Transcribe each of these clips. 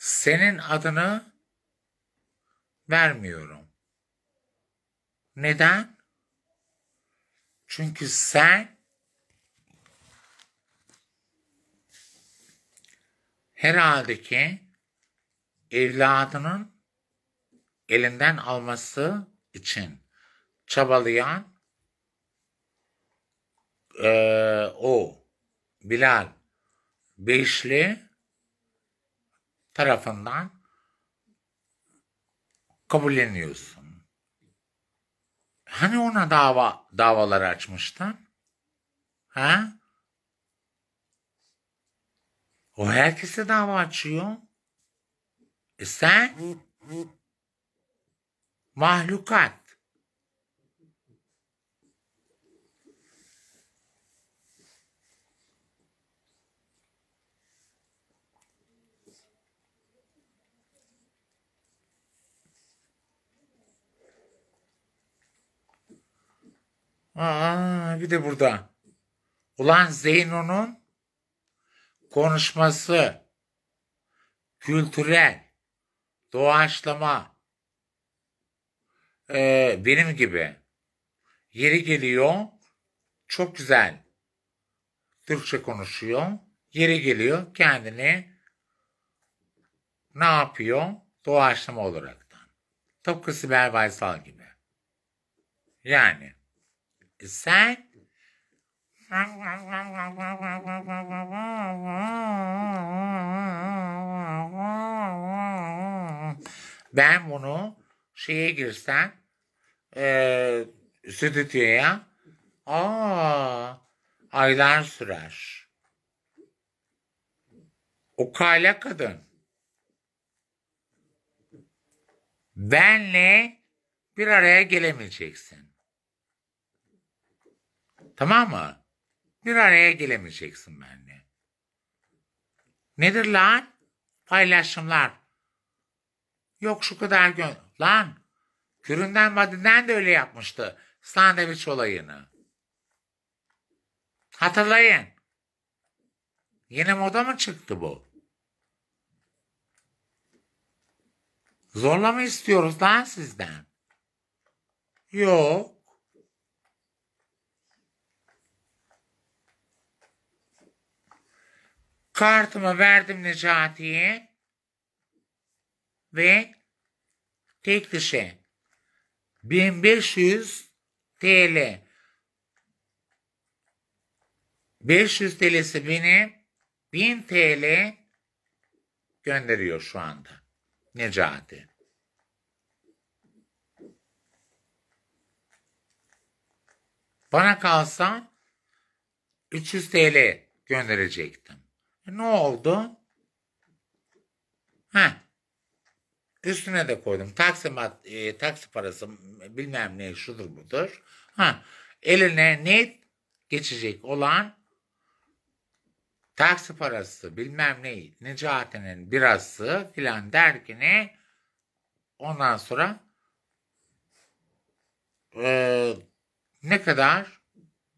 senin adını vermiyorum. Neden? Çünkü sen herhalde ki evladının elinden alması için çabalayan e, o Bilal Beşli tarafından kabulleniyorsun. Hani ona dava davalar açmıştın? Ha? O herkese dava açıyor. E sen mahlukat Aa, bir de burada. Ulan Zeyno'nun konuşması, kültürel, doğaçlama, ee, benim gibi yeri geliyor, çok güzel Türkçe konuşuyor, yeri geliyor kendini ne yapıyor? Doğaçlama olaraktan. Tıpkı Sibel Baysal gibi. Yani sen ben bunu şeye girsem e, stüdyoya aa aylar sürer. O kala kadın. Benle bir araya gelemeyeceksin. Tamam mı? Bir araya gelemeyeceksin benimle. Nedir lan? Paylaşımlar. Yok şu kadar gün Lan! Küründen Madinden de öyle yapmıştı. Sandviç olayını. Hatırlayın. Yeni moda mı çıktı bu? Zorla mı istiyoruz lan sizden? Yok. Kartımı verdim Necati'ye ve tek dişe 1500 TL 500 TL'si beni 1000 TL gönderiyor şu anda. Necati. Bana kalsa 300 TL gönderecektim. Ne oldu? Ha. Üstüne de koydum. Taksimat, e, taksi parası bilmem ne şudur budur. Ha. Eline ne geçecek olan taksi parası bilmem ne Necati'nin birası filan derken ondan sonra e, ne kadar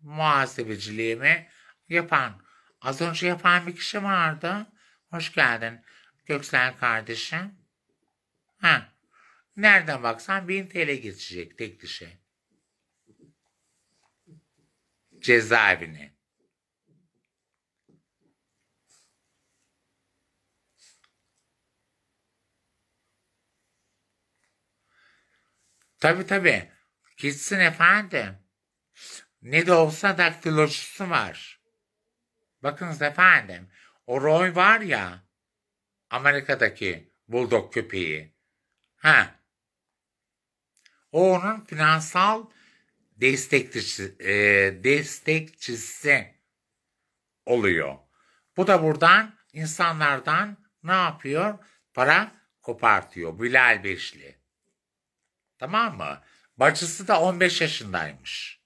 muhasebeciliğimi yapan Az önce yapan bir kişi vardı. Hoş geldin Göksel kardeşim. Ha, nereden baksan 1000 TL geçecek tek dişe. Cezaevine. Tabii tabii. Gitsin efendim. Ne de olsa daktilocusu var. Bakınız efendim o Roy var ya Amerika'daki Bulldog köpeği. Ha. O onun finansal destekçisi, e, destekçisi oluyor. Bu da buradan insanlardan ne yapıyor? Para kopartıyor. Bilal Beşli. Tamam mı? Bacısı da 15 yaşındaymış.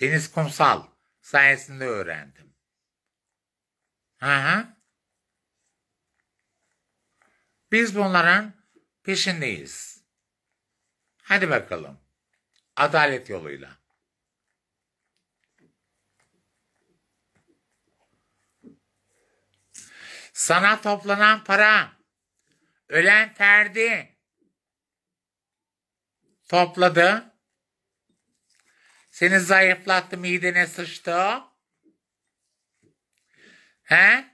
Deniz Kumsal sayesinde öğrendim. Aha. Biz bunların peşindeyiz. Hadi bakalım. Adalet yoluyla. Sana toplanan para, ölen Ferdi topladı. Seni zayıflattı, midene sıçtı. He?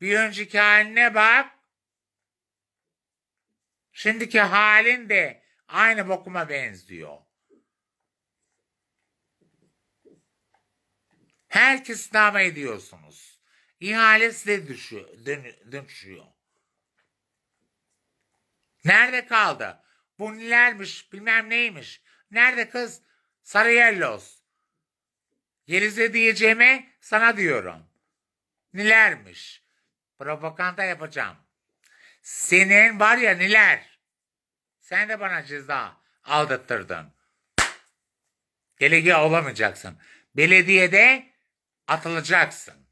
Bir önceki haline bak. Şimdiki halin de aynı bokuma benziyor. Herkes dava ediyorsunuz. İhale size düşüyor, Nerede kaldı? Bu nelermiş, bilmem neymiş. Nerede kız? Sarayellos. Gerize diyeceğime sana diyorum. Nilermiş, Propaganda yapacağım. Senin var ya niler, Sen de bana ceza aldattırdın. Delege olamayacaksın. Belediyede atılacaksın.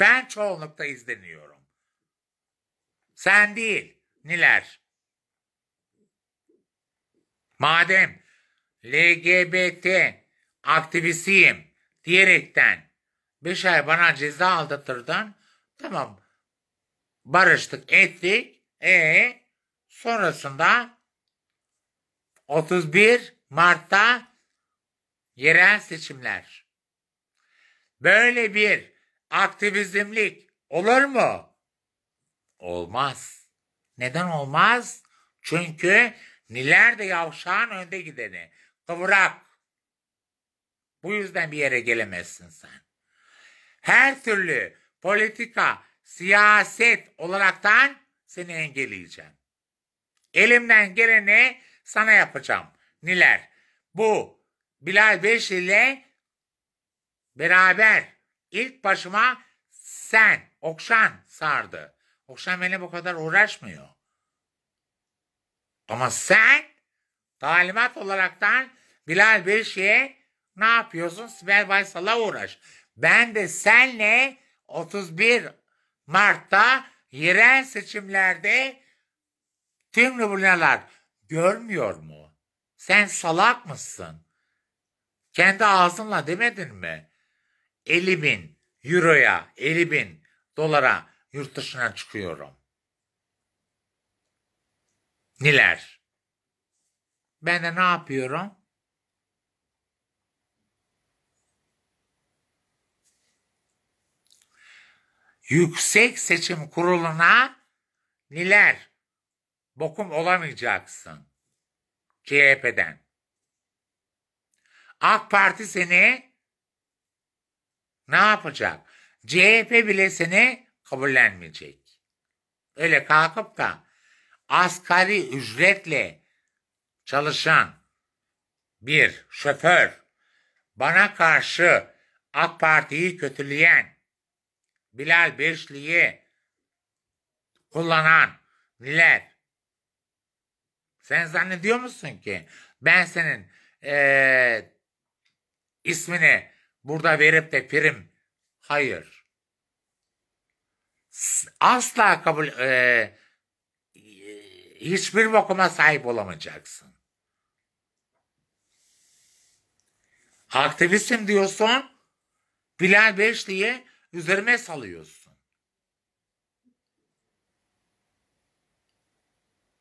Ben çoğunlukta izleniyorum. Sen değil. Niler. Madem LGBT aktivisiyim diyerekten Beş ay bana ceza aldatırdan tamam barıştık ettik. E sonrasında 31 Mart'ta yerel seçimler. Böyle bir aktivizmlik olur mu? Olmaz. Neden olmaz? Çünkü Niler de yavşağın önde gideni. Kıvrak. Bu yüzden bir yere gelemezsin sen her türlü politika, siyaset olaraktan seni engelleyeceğim. Elimden geleni sana yapacağım. Niler? Bu Bilal Beş ile beraber ilk başıma sen, Okşan sardı. Okşan beni bu kadar uğraşmıyor. Ama sen talimat olaraktan Bilal Beşik'e ne yapıyorsun? Sibel Baysal'a uğraş. Ben de senle 31 Mart'ta yerel seçimlerde tüm Rıbınalar görmüyor mu? Sen salak mısın? Kendi ağzınla demedin mi? 50 bin euroya, 50 bin dolara yurt dışına çıkıyorum. Neler? Ben de ne yapıyorum? Yüksek Seçim Kurulu'na niler bokum olamayacaksın CHP'den. AK Parti seni ne yapacak? CHP bile seni kabullenmeyecek. Öyle kalkıp da asgari ücretle çalışan bir şoför bana karşı AK Parti'yi kötüleyen Bilal Beşli'yi kullanan millet. Sen zannediyor musun ki ben senin e, ismini burada verip de prim? Hayır. Asla kabul e, hiçbir bokuma sahip olamayacaksın. Aktivistim diyorsun. Bilal Beşliyi üzerime salıyorsun.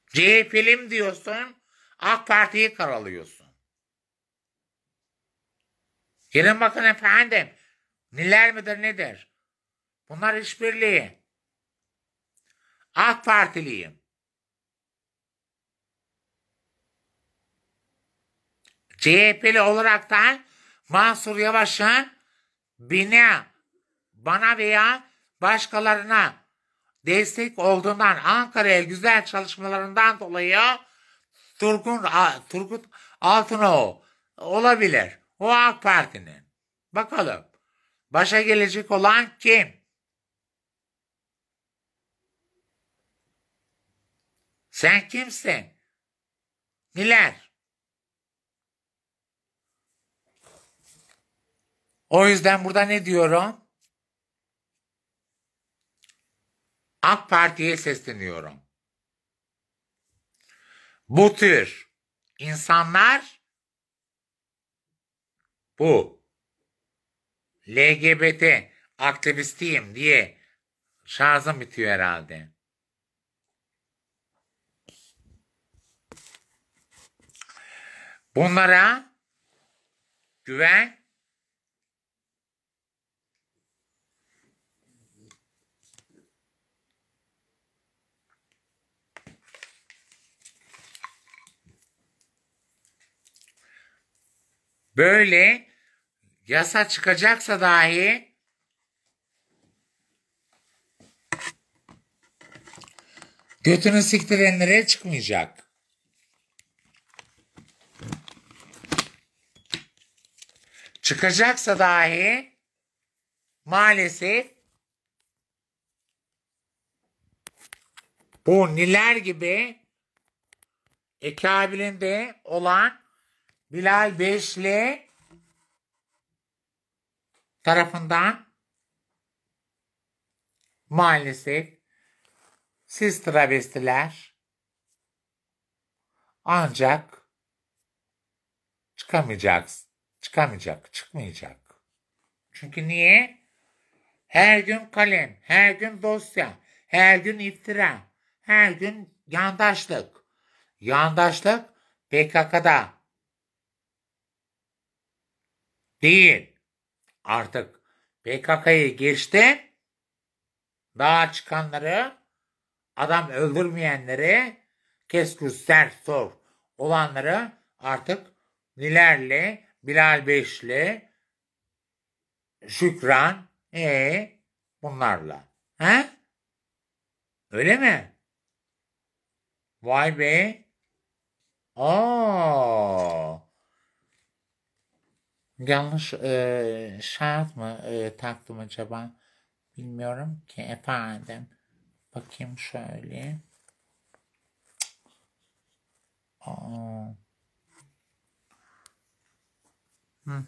CHP'lim diyorsun, AK Parti'yi karalıyorsun. Gelin bakın efendim, neler midir nedir? Bunlar işbirliği. AK Partiliyim. CHP'li olarak da Mansur Yavaş'ın bina bana veya başkalarına destek olduğundan Ankara'ya güzel çalışmalarından dolayı Turgun, Turgut Altınoğlu olabilir. O AK Parti'nin. Bakalım. Başa gelecek olan kim? Sen kimsin? Neler? O yüzden burada ne diyorum? AK Parti'ye sesleniyorum. Bu tür insanlar bu LGBT aktivistiyim diye şarjım bitiyor herhalde. Bunlara güven Böyle yasa çıkacaksa dahi götünü siktirenlere çıkmayacak. Çıkacaksa dahi maalesef bu niler gibi Ekabil'inde olan Bilal Beşli tarafından maalesef siz travestiler ancak çıkamayacaksın. Çıkamayacak, çıkmayacak. Çünkü niye? Her gün kalem, her gün dosya, her gün iftira, her gün yandaşlık. Yandaşlık PKK'da, değil. Artık PKK'yı geçti. Dağa çıkanları, adam öldürmeyenleri, keskus sert sor olanları artık Nilerli, Bilal Beşli, Şükran, e ee, bunlarla. He? Öyle mi? Vay be. Aa. Yanlış e, şart mı e, taktım acaba? Bilmiyorum ki efendim. Bakayım şöyle. Aa. Hı.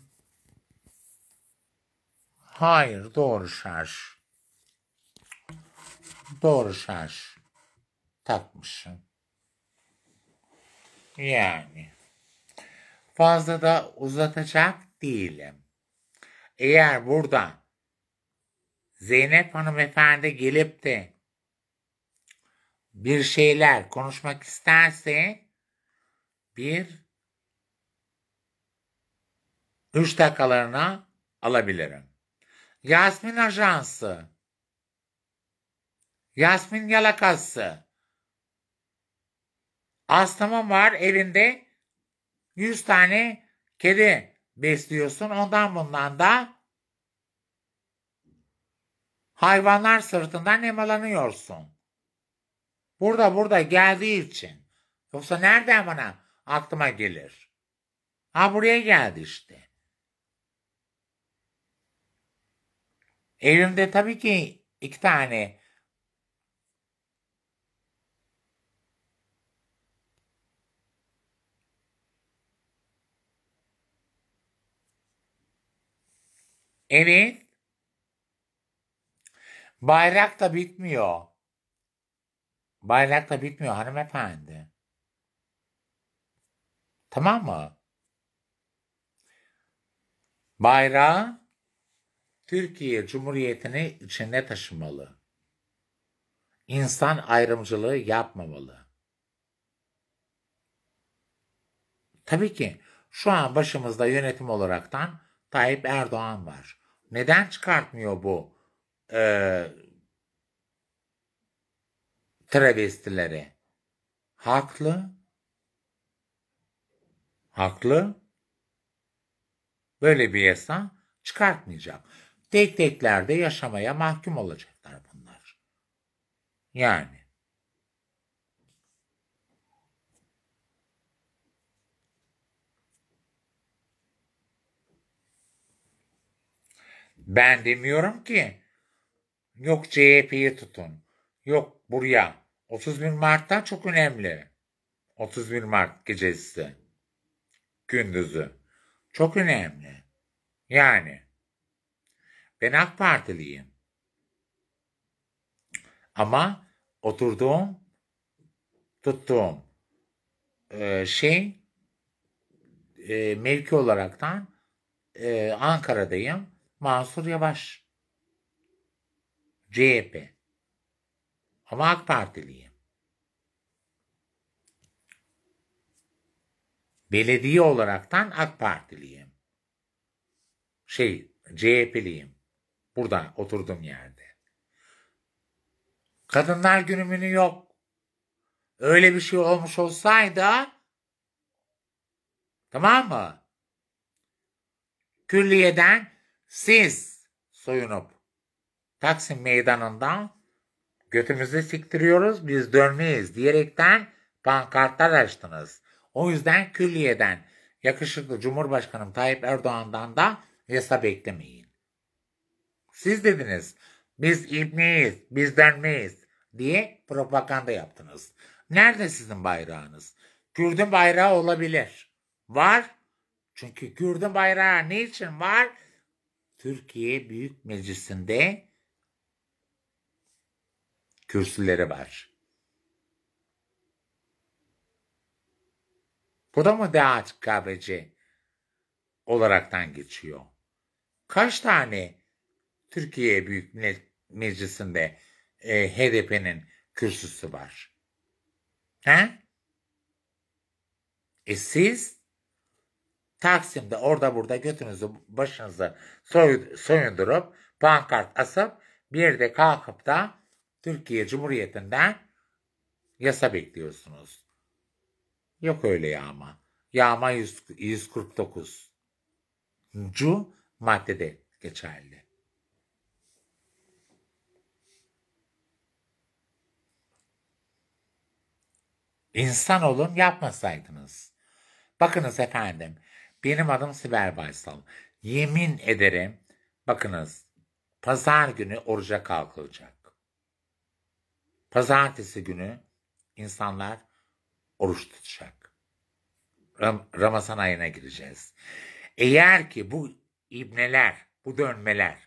Hayır doğru şarj. Doğru şarj takmışım. Yani fazla da uzatacak değilim. Eğer burada Zeynep hanımefendi gelip de bir şeyler konuşmak isterse bir üç dakikalarına alabilirim. Yasmin Ajansı Yasmin Yalakası Aslama var evinde 100 tane kedi besliyorsun. Ondan bundan da hayvanlar sırtından yamalanıyorsun. Burada burada geldiği için. Yoksa nereden bana aklıma gelir? Ha buraya geldi işte. Evimde tabii ki iki tane Evet. Bayrak da bitmiyor. Bayrak da bitmiyor hanımefendi. Tamam mı? Bayrağı Türkiye Cumhuriyeti'ni içine taşımalı. İnsan ayrımcılığı yapmamalı. Tabii ki şu an başımızda yönetim olaraktan Tayyip Erdoğan var. Neden çıkartmıyor bu e, travestileri? Haklı. Haklı. Böyle bir yasa çıkartmayacak. Tek teklerde yaşamaya mahkum olacaklar bunlar. Yani. Ben demiyorum ki yok CHP'yi tutun. Yok buraya. 31 Mart'ta çok önemli. 31 Mart gecesi. Gündüzü. Çok önemli. Yani ben AK Partiliyim. Ama oturduğum, tuttuğum e, şey e, mevki olaraktan e, Ankara'dayım. Mansur Yavaş. CHP. Ama AK Partiliyim. Belediye olaraktan AK Partiliyim. Şey, CHP'liyim. Burada oturduğum yerde. Kadınlar günü münü yok. Öyle bir şey olmuş olsaydı tamam mı? Külliyeden siz soyunup Taksim meydanından götümüzü siktiriyoruz biz dönmeyiz diyerekten pankartlar açtınız. O yüzden külliyeden yakışıklı Cumhurbaşkanım Tayyip Erdoğan'dan da yasa beklemeyin. Siz dediniz biz ibniyiz, biz dönmeyiz diye propaganda yaptınız. Nerede sizin bayrağınız? Kürdün bayrağı olabilir. Var. Çünkü Kürdün bayrağı ne niçin var? Türkiye Büyük Meclisi'nde kürsüleri var. Bu da mı daha açık kahveci olaraktan geçiyor? Kaç tane Türkiye Büyük Meclisi'nde e, HDP'nin kürsüsü var? He? E siz Taksim'de orada burada götünüzü başınızı soy, soyundurup pankart asıp bir de kalkıp da Türkiye Cumhuriyeti'nden yasa bekliyorsunuz. Yok öyle yağma. Yağma 100, 149. Cu maddede geçerli. İnsan olun yapmasaydınız. Bakınız efendim benim adım Sibel Baysal. Yemin ederim bakınız pazar günü oruca kalkılacak. Pazartesi günü insanlar oruç tutacak. Ram Ramazan ayına gireceğiz. Eğer ki bu ibneler, bu dönmeler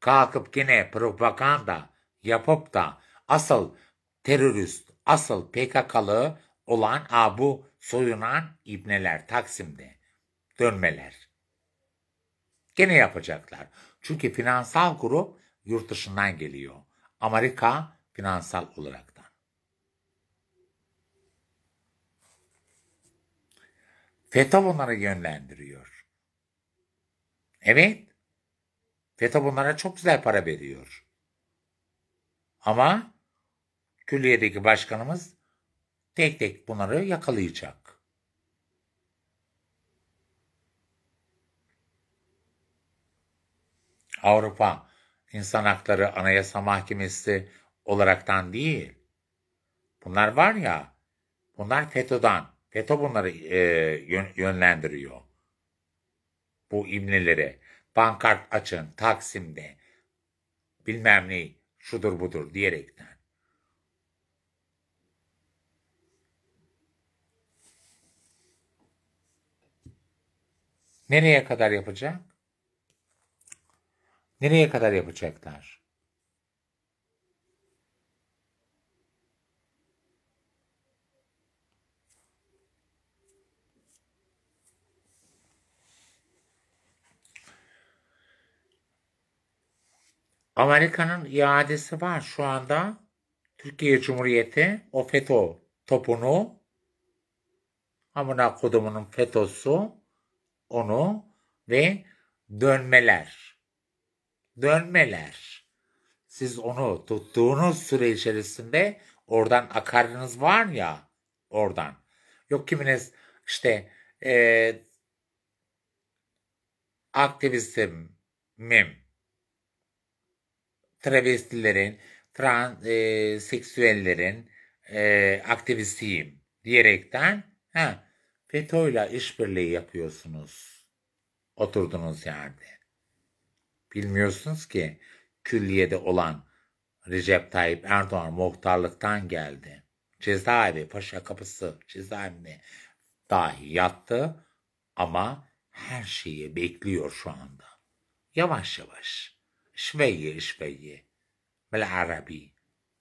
kalkıp gene propaganda yapıp da asıl terörist, asıl PKK'lı olan abu soyunan ibneler Taksim'de dönmeler. Gene yapacaklar. Çünkü finansal grup yurt dışından geliyor. Amerika finansal olaraktan. FETÖ bunları yönlendiriyor. Evet. FETÖ bunlara çok güzel para veriyor. Ama külliyedeki başkanımız tek tek bunları yakalayacak. Avrupa İnsan Hakları Anayasa Mahkemesi olaraktan değil. Bunlar var ya, bunlar FETÖ'den. FETÖ bunları e, yönlendiriyor. Bu imlileri. Bankart açın, Taksim'de, bilmem ne, şudur budur diyerekten. Nereye kadar yapacak? Nereye kadar yapacaklar? Amerika'nın iadesi var şu anda. Türkiye Cumhuriyeti o FETÖ topunu amına kodumunun FETÖ'sü onu ve dönmeler dönmeler. Siz onu tuttuğunuz süre içerisinde oradan akarınız var ya oradan. Yok kiminiz işte e, aktivistim, mim, travestilerin, trans, e, seksüellerin e, aktivistiyim diyerekten ha, FETÖ'yle işbirliği yapıyorsunuz oturdunuz yerde. Bilmiyorsunuz ki külliyede olan Recep Tayyip Erdoğan muhtarlıktan geldi. Cezaevi Paşa Kapısı cezaevine dahi yattı ama her şeyi bekliyor şu anda. Yavaş yavaş. Şveyi şveyi. Mel Arabi.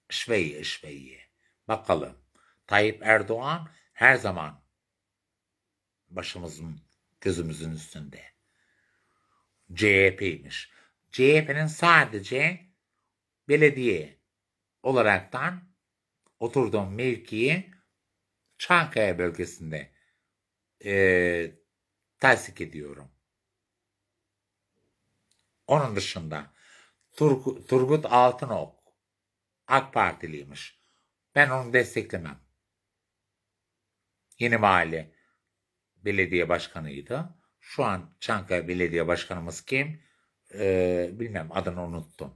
Şveyi şveyi. Bakalım. Tayyip Erdoğan her zaman başımızın gözümüzün üstünde. CHP'ymiş. CHP'nin sadece belediye olaraktan oturduğum mevkiyi Çankaya bölgesinde e, tasdik ediyorum. Onun dışında Tur Turgut Altınok AK Partiliymiş. Ben onu desteklemem. Yeni Mahalle Belediye Başkanıydı. Şu an Çankaya Belediye Başkanımız kim? e, bilmem adını unuttum.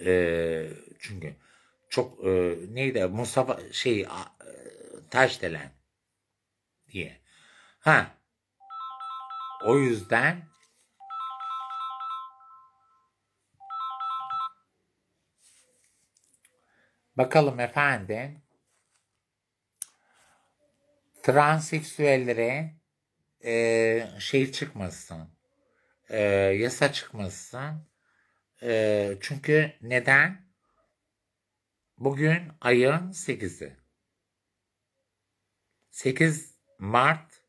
E, çünkü çok e, neydi Mustafa şey a, e, Taşdelen diye. Ha. O yüzden bakalım efendim transseksüellere e, şey çıkmasın e, yasa çıkmasın. E, çünkü neden? Bugün ayın 8'i. 8 Mart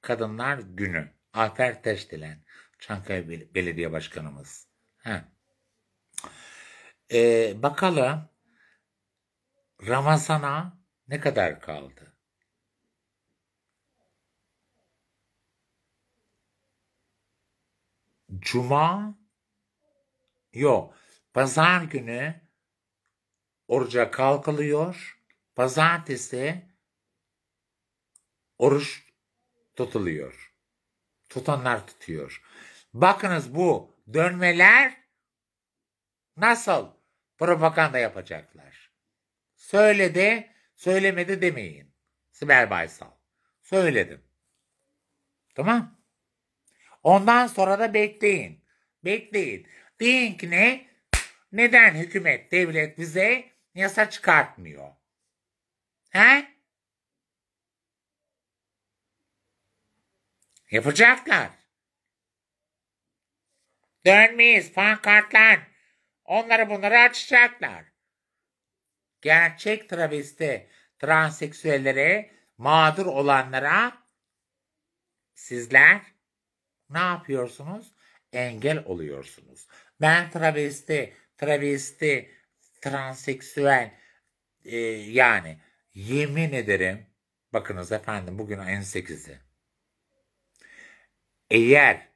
Kadınlar Günü. Afer Teşdilen, Çankaya Belediye Başkanımız. Heh. Ee, bakalım Ramazan'a ne kadar kaldı? Cuma yok. Pazar günü oruca kalkılıyor. Pazartesi oruç tutuluyor. Tutanlar tutuyor. Bakınız bu dönmeler nasıl propaganda yapacaklar. Söyledi, söylemedi demeyin. Sibel Baysal. Söyledim. Tamam. Ondan sonra da bekleyin. Bekleyin. Deyin ki ne? Neden hükümet, devlet bize yasa çıkartmıyor? He? Yapacaklar. Dönmeyiz pankartlar. Onları bunları açacaklar. Gerçek travesti, transseksüellere, mağdur olanlara sizler ne yapıyorsunuz? Engel oluyorsunuz. Ben travesti, travesti, transseksüel e, yani yemin ederim bakınız efendim bugün en sekizi. Eğer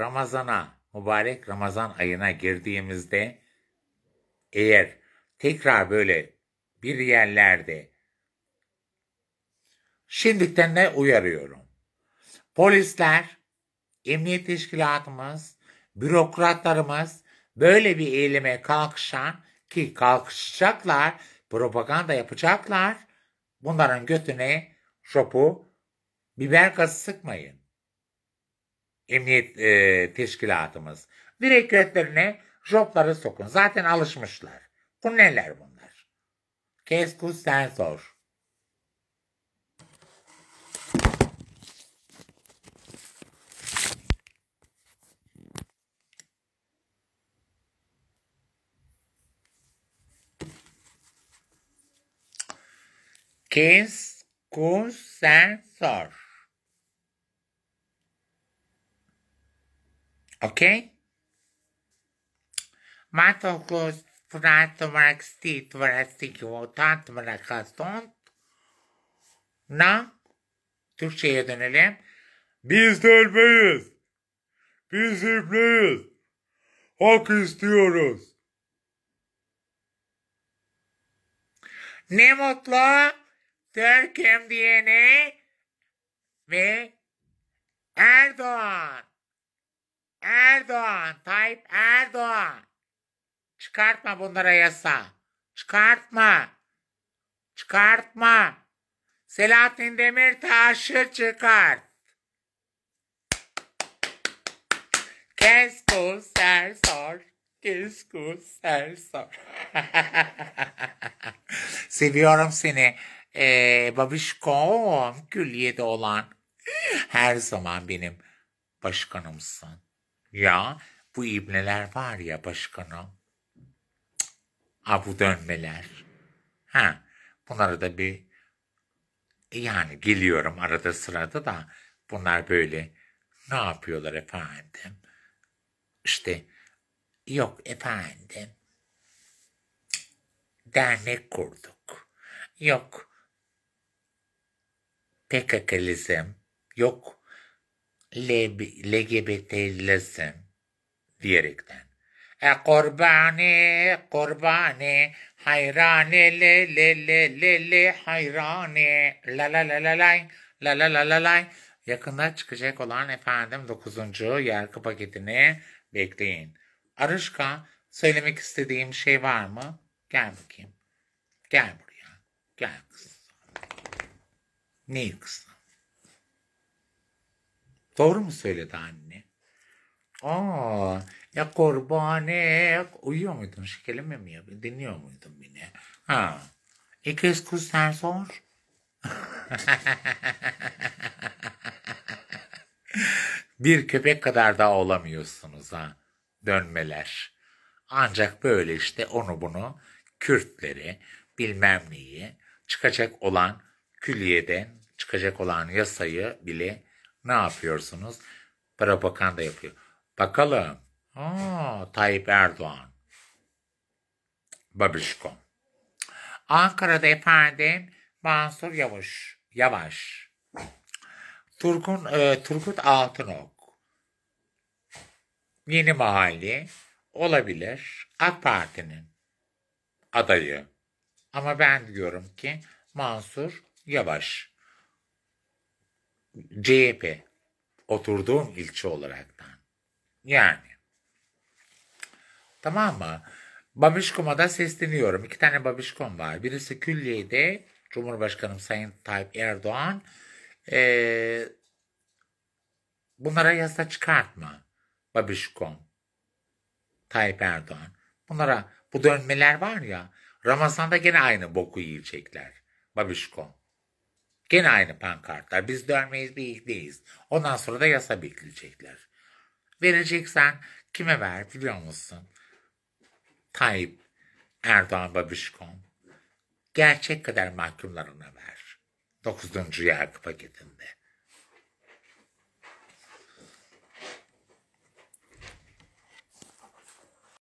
Ramazan'a mübarek Ramazan ayına girdiğimizde eğer tekrar böyle bir yerlerde şimdiden ne uyarıyorum. Polisler emniyet teşkilatımız, bürokratlarımız böyle bir eyleme kalkışan ki kalkışacaklar, propaganda yapacaklar. Bunların götüne şopu biber gazı sıkmayın. Emniyet e, teşkilatımız. Direkt götlerine jopları sokun. Zaten alışmışlar. Bu neler bunlar? Keskus sensör. Kes, kus, sen, sor. Okay? Mato close prato mraxti tvrastiki votat mrakaston. Na, Türkçe'ye dönelim. Biz de ölmeyiz. Biz ipneyiz. Hak istiyoruz. Ne mutlu Türk'üm diyene ve Erdoğan. Erdoğan, Tayyip Erdoğan. Çıkartma bunlara yasa. Çıkartma. Çıkartma. Selahattin Demirtaş'ı çıkart. Kes Kesku sersor. Kesku sersor. Seviyorum seni. Ee, babişkom Gülye'de olan her zaman benim başkanımsın. Ya bu ibneler var ya başkanım. Ha bu dönmeler. Ha bunlara da bir yani geliyorum arada sırada da bunlar böyle ne yapıyorlar efendim? İşte yok efendim dernek kurduk. Yok PKK'lizm, yok LGBT'lizm diyerekten. E kurbani, kurbani, hayrani, le le le le le hayrani, la la la la la, la la la la la. Yakında çıkacak olan efendim 9. yargı paketini bekleyin. Arışka söylemek istediğim şey var mı? Gel bakayım. Gel buraya. Gel. Nehir kızı. Doğru mu söyledi anne? Aa ya kurbanek. Uyuyor muydun? Şekeleme mi ya? Dinliyor muydun beni? Ha. İkiz e kız sen sor. Bir köpek kadar da olamıyorsunuz ha. Dönmeler. Ancak böyle işte onu bunu Kürtleri bilmem neyi çıkacak olan külliyeden çıkacak olan yasayı bile ne yapıyorsunuz? Propaganda yapıyor. Bakalım. Aa, Tayyip Erdoğan. Babişko. Ankara'da efendim Mansur Yavaş. Yavaş. Turgun, e, Turgut Altınok. Yeni Mahalle olabilir AK Parti'nin adayı. Ama ben diyorum ki Mansur Yavaş. CHP oturduğum ilçe olaraktan. Yani. Tamam mı? Babişkom'a da sesleniyorum. İki tane babişkom var. Birisi Külliye'de Cumhurbaşkanım Sayın Tayyip Erdoğan ee, bunlara yasa çıkartma babişkom. Tayyip Erdoğan. Bunlara bu dönmeler var ya Ramazan'da gene aynı boku yiyecekler. Babişkom. Gene aynı pankartlar. Biz dönmeyiz bir ilk Ondan sonra da yasa bekleyecekler. Vereceksen kime ver biliyor musun? Tayyip Erdoğan Babişkom. Gerçek kadar mahkumlarına ver. Dokuzuncu yargı paketinde.